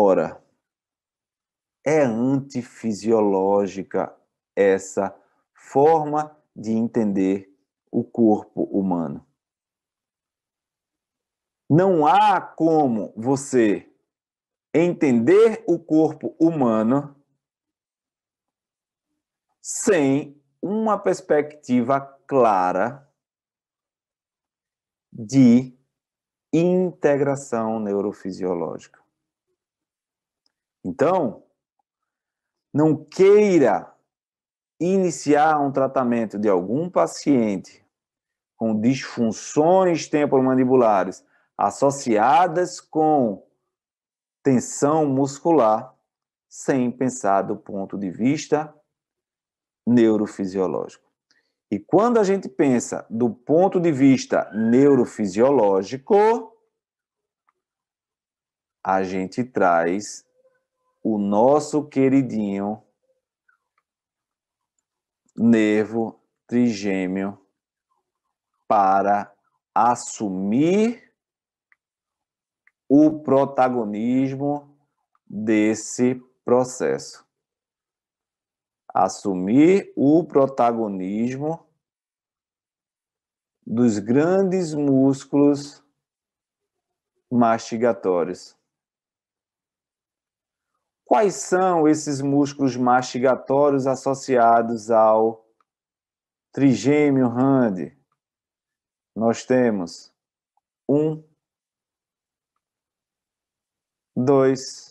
Ora, é antifisiológica essa forma de entender o corpo humano. Não há como você entender o corpo humano sem uma perspectiva clara de integração neurofisiológica. Então, não queira iniciar um tratamento de algum paciente com disfunções temporomandibulares associadas com tensão muscular sem pensar do ponto de vista neurofisiológico. E quando a gente pensa do ponto de vista neurofisiológico, a gente traz o nosso queridinho nervo trigêmeo para assumir o protagonismo desse processo. Assumir o protagonismo dos grandes músculos mastigatórios. Quais são esses músculos mastigatórios associados ao trigêmeo hand? Nós temos um, dois,